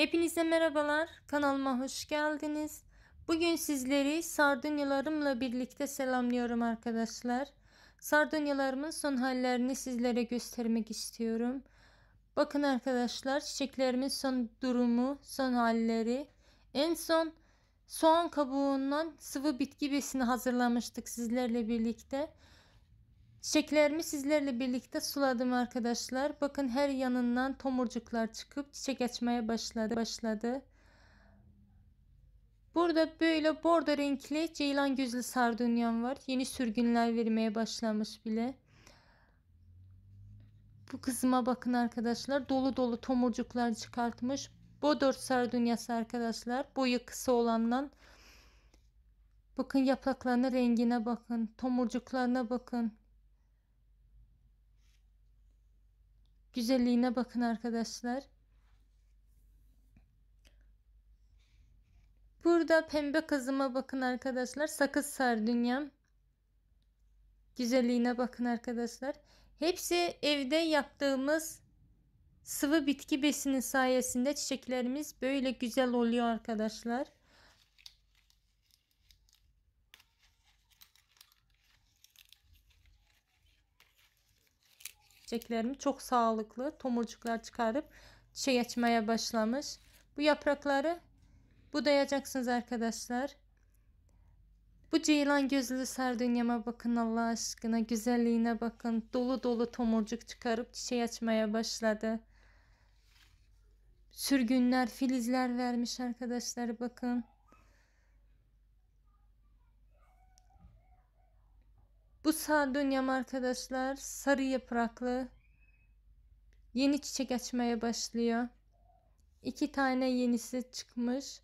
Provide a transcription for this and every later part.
Hepinize merhabalar. Kanalıma hoş geldiniz. Bugün sizleri sardunyalarımla birlikte selamlıyorum arkadaşlar. Sardunyalarımın son hallerini sizlere göstermek istiyorum. Bakın arkadaşlar çiçeklerimin son durumu, son halleri. En son soğan kabuğundan sıvı bitki besini hazırlamıştık sizlerle birlikte. Çiçeklerimi sizlerle birlikte suladım arkadaşlar. Bakın her yanından tomurcuklar çıkıp çiçek açmaya başladı. başladı. Burada böyle bordo renkli ceylan gözlü sardunyam var. Yeni sürgünler vermeye başlamış bile. Bu kızıma bakın arkadaşlar. Dolu dolu tomurcuklar çıkartmış. Bodor sardunyası arkadaşlar. Boyu kısa olandan. Bakın yapraklarının rengine bakın. Tomurcuklarına bakın. Güzelliğine bakın arkadaşlar. Burada pembe kızıma bakın arkadaşlar. Sakız sardunyam. Güzelliğine bakın arkadaşlar. Hepsi evde yaptığımız sıvı bitki besini sayesinde çiçeklerimiz böyle güzel oluyor arkadaşlar. çiçeklerimi çok sağlıklı tomurcuklar çıkarıp çiçek açmaya başlamış. Bu yaprakları budayacaksınız arkadaşlar. Bu ceylan gözlü sardunyama bakın Allah aşkına güzelliğine bakın. Dolu dolu tomurcuk çıkarıp çiçek açmaya başladı. Sürgünler, filizler vermiş arkadaşlar bakın. Bu sardunyam arkadaşlar sarı yapraklı. Yeni çiçek açmaya başlıyor. İki tane yenisi çıkmış.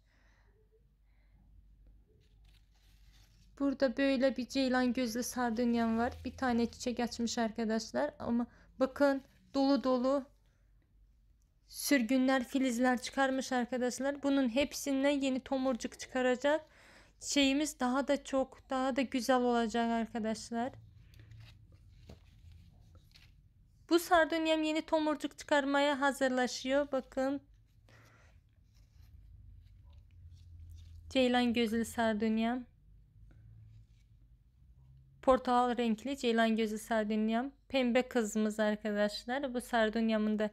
Burada böyle bir ceylan gözlü sardunyam var. Bir tane çiçek açmış arkadaşlar. Ama bakın dolu dolu sürgünler filizler çıkarmış arkadaşlar. Bunun hepsinden yeni tomurcuk çıkaracak şeyimiz daha da çok daha da güzel olacak arkadaşlar. Bu sardunyam yeni tomurcuk çıkarmaya hazırlaşıyor. Bakın. Ceylan gözlü sardunyam. Portakal renkli ceylan gözlü sardunyam. Pembe kızımız arkadaşlar. Bu sardunyamın da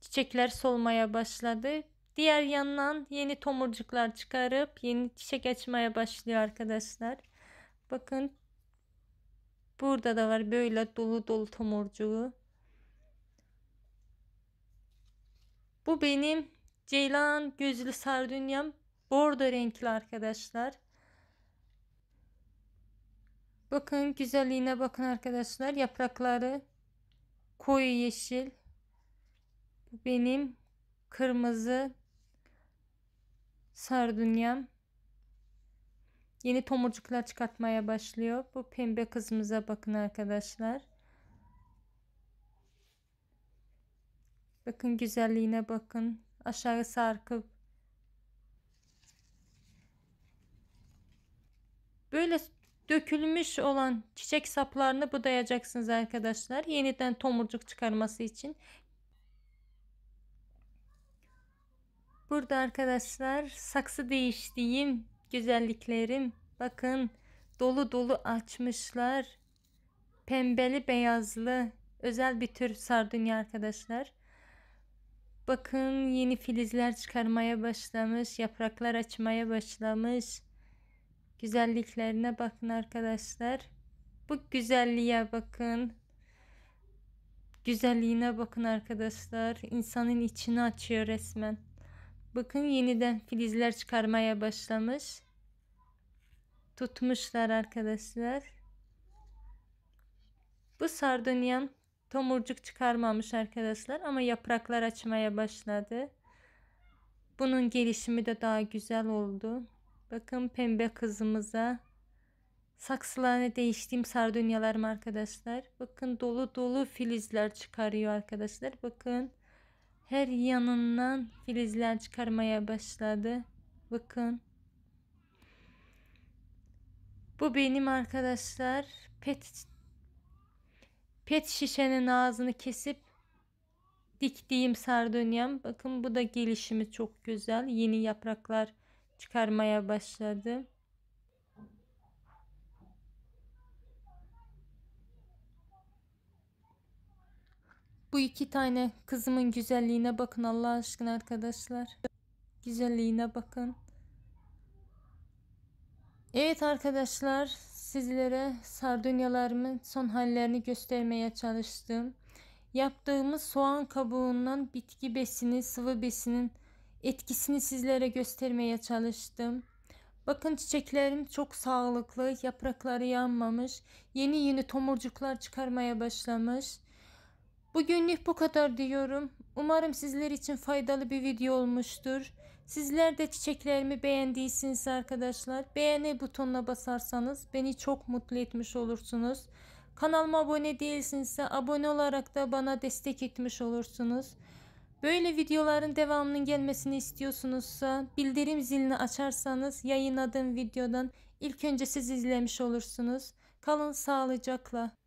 çiçekler solmaya başladı. Diğer yandan yeni tomurcuklar çıkarıp yeni çiçek açmaya başlıyor arkadaşlar. Bakın burada da var böyle dolu dolu tomurcuğu. Bu benim ceylan gözlü sardunyam. Bordo renkli arkadaşlar. Bakın güzelliğine bakın arkadaşlar. Yaprakları koyu yeşil. Bu benim kırmızı sardunyam yeni tomurcuklar çıkartmaya başlıyor. Bu pembe kızımıza bakın arkadaşlar. Bakın güzelliğine bakın. Aşağı sarkıp böyle dökülmüş olan çiçek saplarını budayacaksınız arkadaşlar. Yeniden tomurcuk çıkarması için Burada arkadaşlar saksı değiştiğim güzelliklerim. Bakın dolu dolu açmışlar. Pembeli beyazlı özel bir tür sardunya arkadaşlar. Bakın yeni filizler çıkarmaya başlamış. Yapraklar açmaya başlamış. Güzelliklerine bakın arkadaşlar. Bu güzelliğe bakın. Güzelliğine bakın arkadaşlar. İnsanın içini açıyor resmen. Bakın yeniden filizler çıkarmaya başlamış. Tutmuşlar arkadaşlar. Bu sardunyan tomurcuk çıkarmamış arkadaşlar ama yapraklar açmaya başladı. Bunun gelişimi de daha güzel oldu. Bakın pembe kızımıza saksılarını değiştiğim sardunyalarım arkadaşlar. Bakın dolu dolu filizler çıkarıyor arkadaşlar. Bakın her yanından filizler çıkarmaya başladı. Bakın. Bu benim arkadaşlar pet pet şişenin ağzını kesip diktiğim sardonyam. Bakın bu da gelişimi çok güzel. Yeni yapraklar çıkarmaya başladı. Bu iki tane kızımın güzelliğine bakın Allah aşkına arkadaşlar. Güzelliğine bakın. Evet arkadaşlar sizlere sardunyalarımın son hallerini göstermeye çalıştım. Yaptığımız soğan kabuğundan bitki besini, sıvı besinin etkisini sizlere göstermeye çalıştım. Bakın çiçeklerim çok sağlıklı, yaprakları yanmamış, yeni yeni tomurcuklar çıkarmaya başlamış. Bugünlük bu kadar diyorum. Umarım sizler için faydalı bir video olmuştur. Sizler de çiçeklerimi beğendiysiniz arkadaşlar. Beğeni butonuna basarsanız beni çok mutlu etmiş olursunuz. Kanalıma abone değilsinizse abone olarak da bana destek etmiş olursunuz. Böyle videoların devamının gelmesini istiyorsunuzsa bildirim zilini açarsanız yayınladığım videodan ilk önce siz izlemiş olursunuz. Kalın sağlıcakla.